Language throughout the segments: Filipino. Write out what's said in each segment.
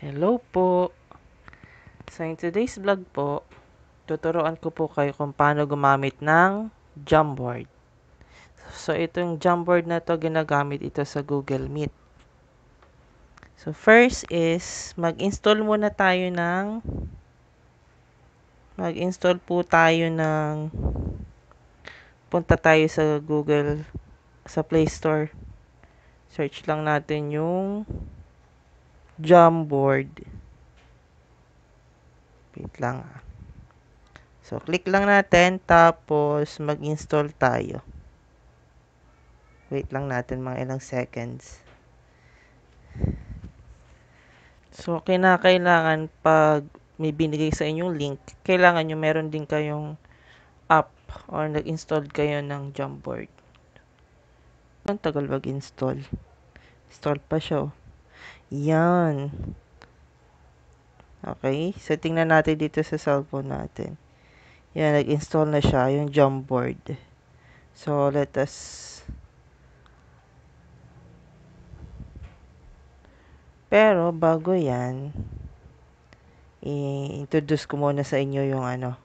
Hello po! So, in today's vlog po, tuturuan ko po kayo kung paano gumamit ng Jamboard. So, itong Jamboard na to ginagamit ito sa Google Meet. So, first is, mag-install muna tayo ng mag-install po tayo ng punta tayo sa Google sa Play Store. Search lang natin yung Jamboard. Wait lang ah. So, click lang natin, tapos mag-install tayo. Wait lang natin mga ilang seconds. So, kinakailangan pag may binigay sa inyong link, kailangan nyo meron din kayong app or nag-install kayo ng Jamboard. Ang tagal mag-install. Install pa siya. Oh. Yan. Okay? So, tingnan natin dito sa cellphone natin. Yan, nag-install na siya, yung Jamboard. So, let us... Pero, bago yan, i-introduce ko muna sa inyo yung ano,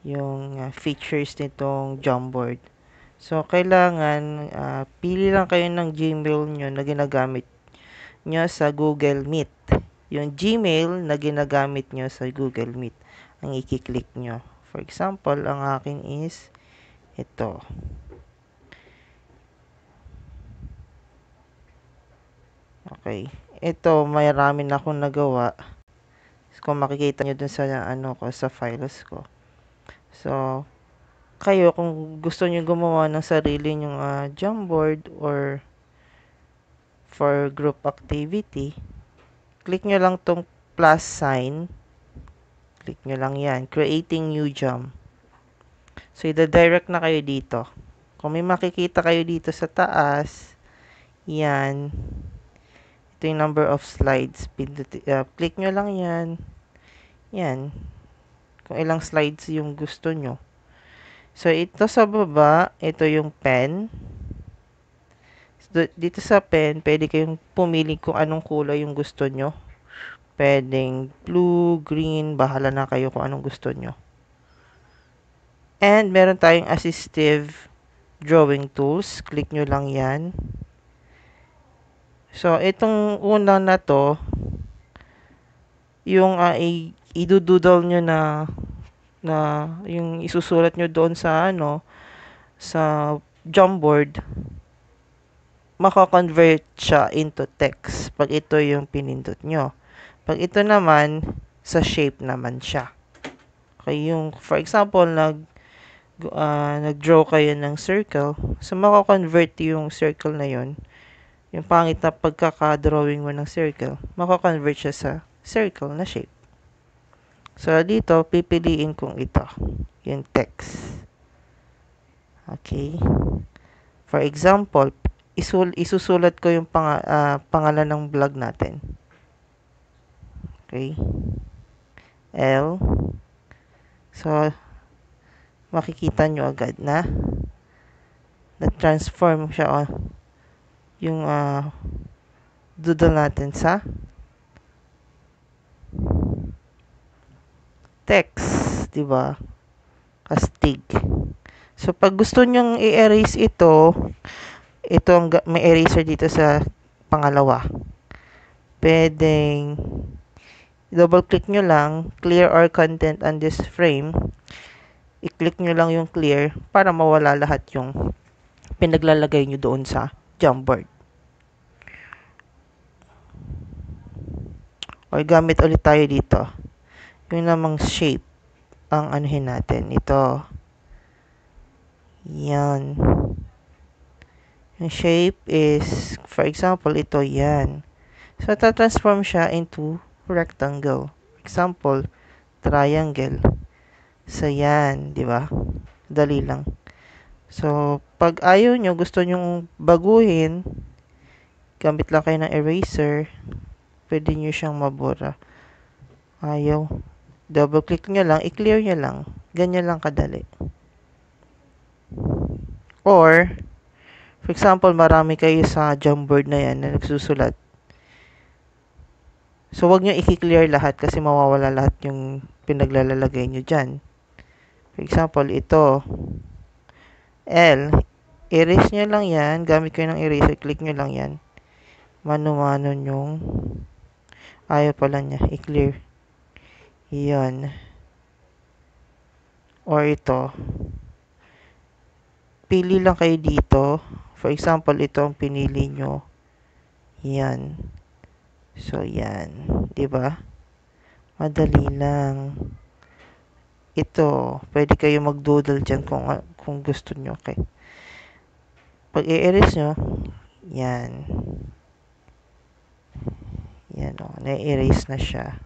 yung uh, features nitong Jamboard. So, kailangan, uh, pili lang kayo ng Gmail nyo na ginagamit nyo sa Google Meet. Yung Gmail na ginagamit nyo sa Google Meet ang i-click nyo. For example, ang akin is ito. Okay. Ito, marami na akong nagawa. Kung makikita nyo dun sa, ano ko, sa files ko. So, kayo, kung gusto nyo gumawa ng sarili nyong uh, ah, Jamboard or for group activity, click nyo lang tong plus sign. Click nyo lang yan. Creating new jump. So, ida-direct na kayo dito. Kung may makikita kayo dito sa taas, yan. Ito yung number of slides. Pinduti, uh, click nyo lang yan. Yan. Kung ilang slides yung gusto nyo. So, ito sa baba, ito yung pen dito sa pen, pwede kayong pumili kung anong kulay yung gusto nyo. Pwedeng blue, green, bahala na kayo kung anong gusto nyo. And meron tayong assistive drawing tools. Click nyo lang yan. So, itong unang na to, yung uh, ah, idududol nyo na na yung isusulat nyo doon sa ano sa board mako-convert siya into text pag ito yung pinindot nyo. Pag ito naman, sa shape naman siya. Okay, yung, for example, nag, uh, nag-draw kayo ng circle, so mako-convert yung circle na yun, yung pangit na pagkaka-drawing mo ng circle, mako-convert siya sa circle na shape. So, dito, pipiliin kong ito, yung text. Okay. For example, isul isusulat ko yung pang uh, ah, pangalan ng vlog natin. Okay. L. So, makikita nyo agad na na-transform siya on oh. yung uh, doodle natin sa text, 'di ba? Kastig. So pag gusto niyo i-erase ito, ito ang may eraser dito sa pangalawa. Pwedeng double click nyo lang, clear or content on this frame. I-click nyo lang yung clear para mawala lahat yung pinaglalagay nyo doon sa Jamboard. Or gamit ulit tayo dito. Yung namang shape ang anuhin natin. Ito. Yan. Yung shape is, for example, ito yan. So, transform siya into rectangle. example, triangle. So, yan. di ba? Dali lang. So, pag ayaw nyo, gusto nyo baguhin, gamit lang kayo ng eraser, pwede nyo siyang mabura. Ayaw. Double click nyo lang, i-clear nyo lang. Ganyan lang kadali. Or, For example, marami kayo sa Jamboard na yan na nagsusulat. So, wag nyo i-clear lahat kasi mawawala lahat yung pinaglalagay nyo dyan. For example, ito. L. Erase nyo lang yan. Gamit ko ng eraser. Click nyo lang yan. Mano-mano yung ayaw pala niya. I-clear. Yan. Or ito. Pili lang kayo dito. For example, ito ang pinili nyo. Yan. So, yan. ba? Diba? Madali lang. Ito, pwede kayo mag-doodle dyan kung, kung gusto nyo. Okay. Pag i-erase nyo, yan. Yan o, oh. na-erase na siya.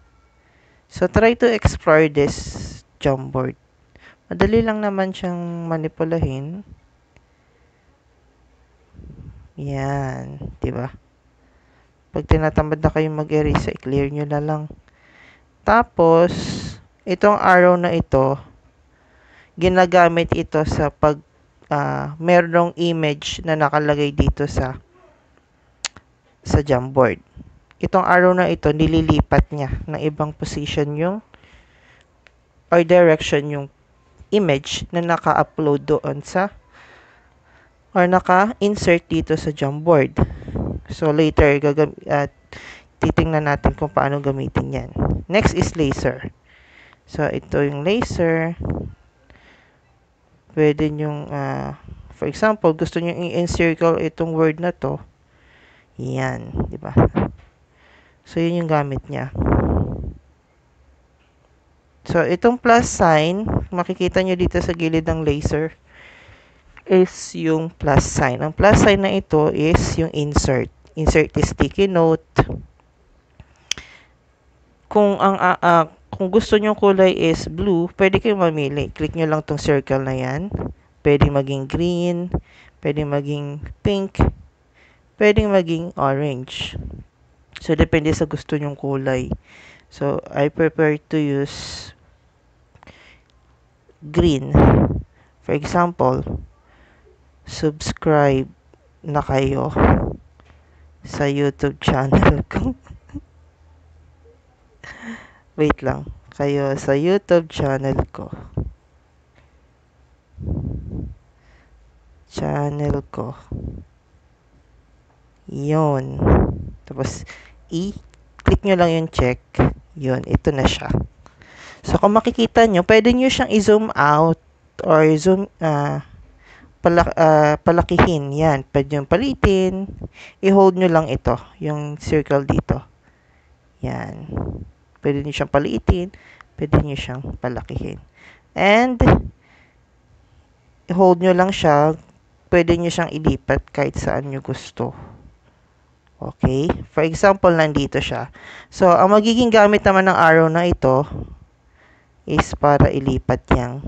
So, try to explore this Jamboard. Madali lang naman siyang manipulahin. Yan, 'di ba? Pag tinatamad na kayo mag-erase, i-clear nyo na lang. Tapos, itong arrow na ito, ginagamit ito sa pag uh, merong image na nakalagay dito sa sa Jamboard. Itong arrow na ito, nililipat niya ng ibang position yung or direction yung image na naka-upload doon sa or naka-insert dito sa Jamboard. So, later, gagam at ah, titingnan natin kung paano gamitin yan. Next is laser. So, ito yung laser. Pwede yung uh, ah, for example, gusto nyo i-encircle itong word na to. Yan, di ba? So, yun yung gamit niya. So, itong plus sign, makikita nyo dito sa gilid ng laser is yung plus sign. Ang plus sign na ito is yung insert. Insert is sticky note. Kung ang uh, uh, kung gusto niyo kulay is blue, pwede kayong mamili. Click niyo lang tong circle na 'yan. Pwede maging green, pwede maging pink, pwede maging orange. So depende sa gusto nyong kulay. So I prefer to use green. For example, subscribe na kayo sa YouTube channel ko. Wait lang. Kayo sa YouTube channel ko. Channel ko. Yun. Tapos, i-click nyo lang yung check. Yun, ito na siya. So, kung makikita nyo, pwede nyo siyang i-zoom out or zoom, ah, uh, palak, uh, palakihin. Yan, pwede nyo palitin. I-hold nyo lang ito, yung circle dito. Yan. Pwede nyo siyang paliitin. Pwede nyo siyang palakihin. And, i-hold nyo lang siya. Pwede nyo siyang ilipat kahit saan nyo gusto. Okay? For example, nandito siya. So, ang magiging gamit naman ng arrow na ito is para ilipat yang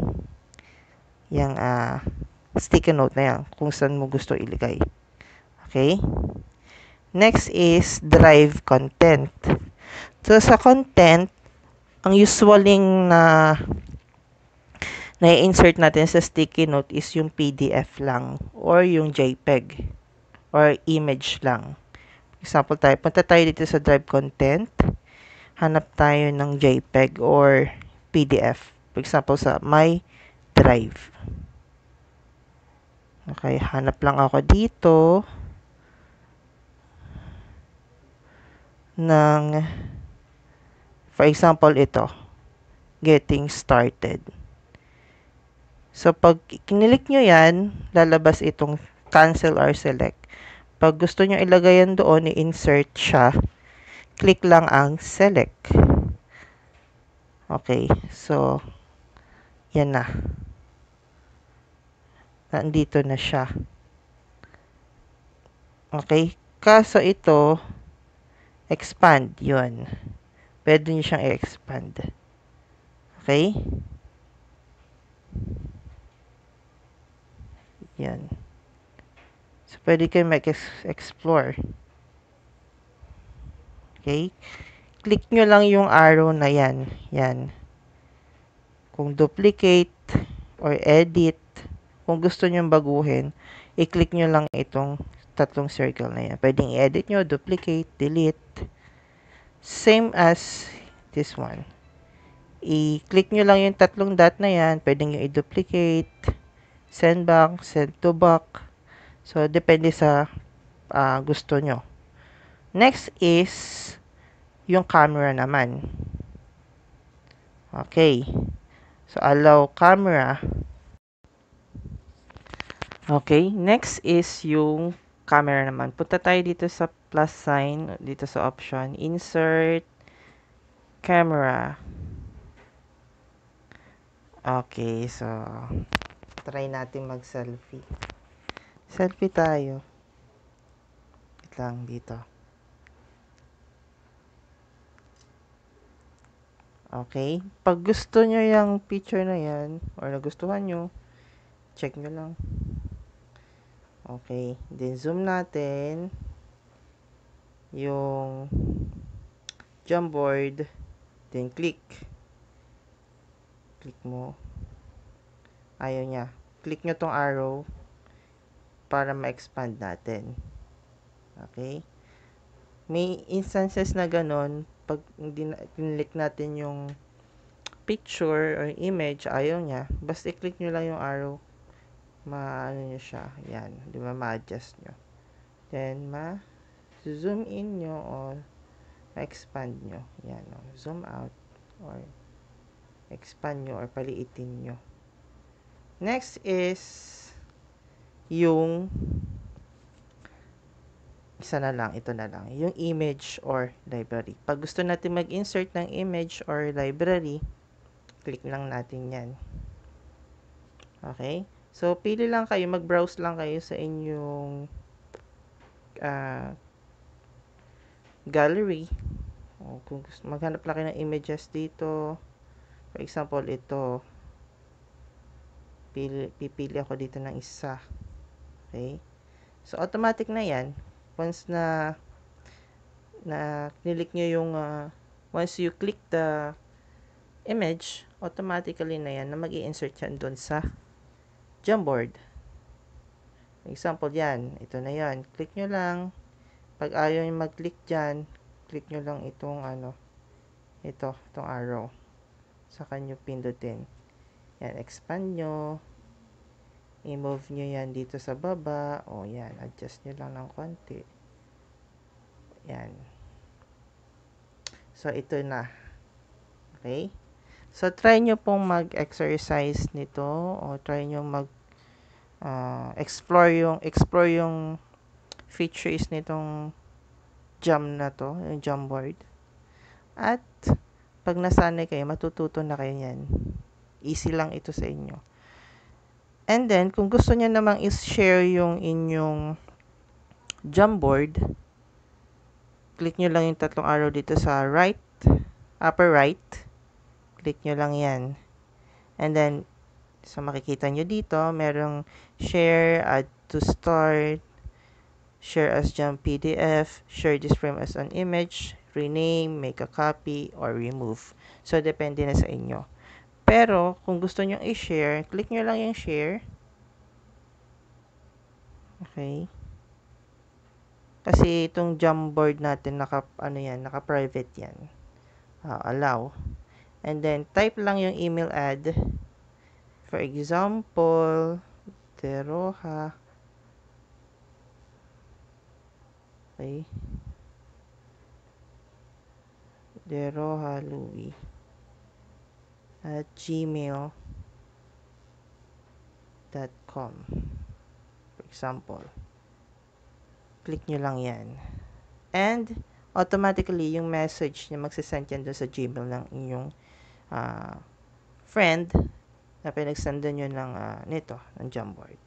yang uh, sticky note na yan kung saan mo gusto iligay. Okay? Next is drive content. So, sa content, ang usualing na na-insert natin sa sticky note is yung PDF lang or yung JPEG or image lang. Example tayo, punta tayo dito sa drive content. Hanap tayo ng JPEG or PDF. For example, sa my drive. Okay, hanap lang ako dito ng for example ito, getting started. So pag kinilik nyo yan, lalabas itong cancel or select. Pag gusto nyo ilagay yan doon, i-insert siya. Click lang ang select. Okay, so yan na nandito na siya. Okay? Kaso ito, expand yon Pwede nyo siyang i-expand. Okay? Yan. So, pwede kayo mag-explore. Okay? Click nyo lang yung arrow na yan. Yan. Kung duplicate or edit, kung gusto nyo baguhin, i-click nyo lang itong tatlong circle na yan. Pwedeng i-edit nyo, duplicate, delete. Same as this one. I-click nyo lang yung tatlong dot na yan. Pwedeng nyo i-duplicate, send back, send to back. So, depende sa uh, gusto nyo. Next is yung camera naman. Okay. So, allow camera. Okay, next is yung camera naman. Punta tayo dito sa plus sign, dito sa option, insert, camera. Okay, so, try natin mag-selfie. Selfie tayo. Wait lang dito. Okay, pag gusto nyo yung picture na yan, or nagustuhan nyo, check nyo lang. Okay. Then, zoom natin yung jump board. Then, click. Click mo. Ayaw niya. Click nyo tong arrow para ma-expand natin. Okay? May instances na ganun pag hindi click natin yung picture or image, ayaw niya. Basta i-click nyo lang yung arrow maano nyo siya. Yan. Di ba? Ma-adjust nyo. Then, ma zoom in nyo or ma-expand nyo. Yan. O. Oh, zoom out or expand nyo or paliitin nyo. Next is yung isa na lang, ito na lang, yung image or library. Pag gusto natin mag-insert ng image or library, click lang natin yan. Okay? So, pili lang kayo, mag-browse lang kayo sa inyong uh, gallery. O, oh, kung gusto, maghanap lang kayo ng images dito. For example, ito. Pili, pipili ako dito ng isa. Okay? So, automatic na yan. Once na na nilik nyo yung uh, once you click the image, automatically na yan na mag insert yan doon sa Jamboard. Example yan. Ito na yan. Click nyo lang. Pag ayaw nyo mag-click dyan, click nyo lang itong ano, ito, itong arrow. Saka nyo pindutin. Yan, expand nyo. I-move nyo yan dito sa baba. O, yan. Adjust nyo lang ng konti. Yan. So, ito na. Okay? So, try nyo pong mag-exercise nito o try nyo mag uh, explore yung explore yung features nitong jam na to, yung jam board. At pag nasanay kayo, matututo na kayo niyan. Easy lang ito sa inyo. And then, kung gusto niya namang is-share yung inyong jam board, click nyo lang yung tatlong arrow dito sa right, upper right, click nyo lang yan. And then, so makikita nyo dito, merong share, add to start, share as jump PDF, share this frame as an image, rename, make a copy, or remove. So, depende na sa inyo. Pero, kung gusto nyo i-share, click nyo lang yung share. Okay. Kasi itong jump board natin, naka, ano yan, naka-private yan. Uh, allow. And then, type lang yung email ad. For example, Teroha. Okay. Deroha Louie at gmail.com for example click nyo lang yan and automatically yung message na magsisend yan doon sa gmail ng inyong uh, friend na pinagsandan nyo ng uh, nito, ng Jamboard.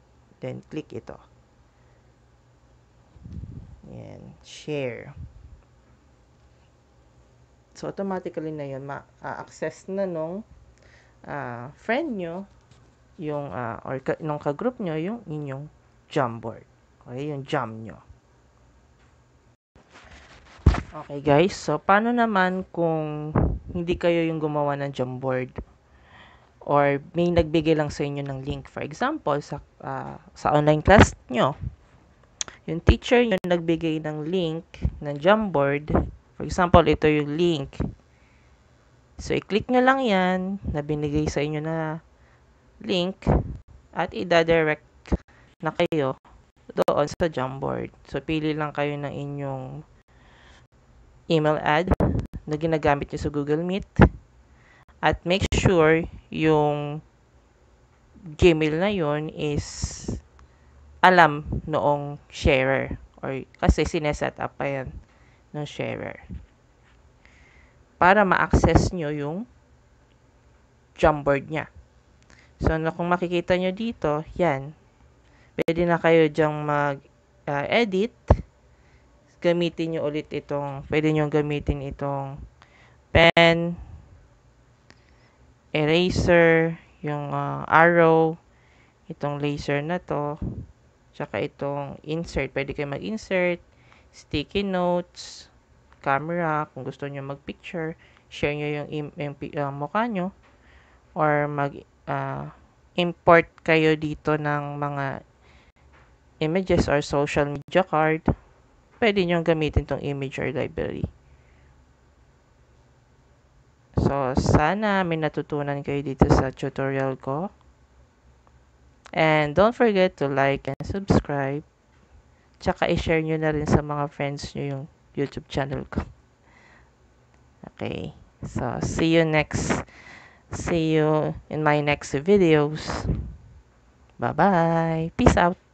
Then, click ito. Yan. Share. So, automatically na yun, ma-access na nung uh, friend nyo yung, uh, or ka, nung ka-group nyo, yung inyong Jamboard. Okay, yung jam nyo. Okay guys, so paano naman kung hindi kayo yung gumawa ng Jamboard or may nagbigay lang sa inyo ng link. For example, sa, uh, sa online class nyo, yung teacher yung nagbigay ng link ng Jamboard. For example, ito yung link. So, i-click nyo lang yan na binigay sa inyo na link at i-direct na kayo doon sa Jamboard. So, pili lang kayo ng inyong email ad na ginagamit nyo sa Google Meet. At make sure yung Gmail na yon is alam noong sharer. Or, kasi sineset up pa yan ng sharer. Para ma-access nyo yung Jamboard niya. So, na kung makikita nyo dito, yan. Pwede na kayo dyang mag-edit. Uh, ah, edit gamitin nyo ulit itong, pwede nyo gamitin itong pen, eraser, yung uh, arrow, itong laser na to, tsaka itong insert, pwede kayo mag-insert, sticky notes, camera, kung gusto nyo mag-picture, share nyo yung, im- yung uh, mukha nyo, or mag- uh, import kayo dito ng mga images or social media card pwede nyo gamitin tong image or library. So, sana may natutunan kayo dito sa tutorial ko. And don't forget to like and subscribe. Tsaka i-share nyo na rin sa mga friends nyo yung YouTube channel ko. Okay. So, see you next. See you in my next videos. Bye-bye. Peace out.